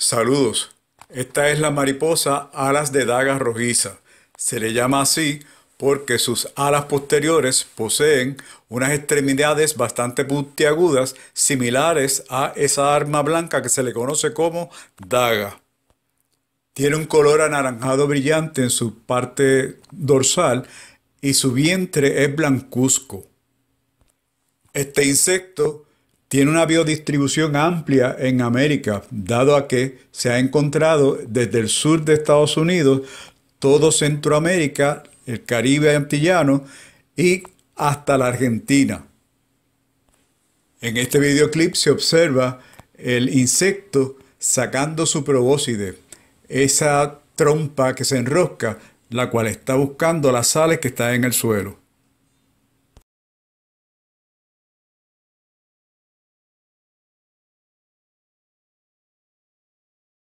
Saludos. Esta es la mariposa alas de daga rojiza. Se le llama así porque sus alas posteriores poseen unas extremidades bastante puntiagudas similares a esa arma blanca que se le conoce como daga. Tiene un color anaranjado brillante en su parte dorsal y su vientre es blancuzco. Este insecto tiene una biodistribución amplia en América, dado a que se ha encontrado desde el sur de Estados Unidos, todo Centroamérica, el Caribe antillano y hasta la Argentina. En este videoclip se observa el insecto sacando su probóscide, esa trompa que se enrosca, la cual está buscando las sales que están en el suelo.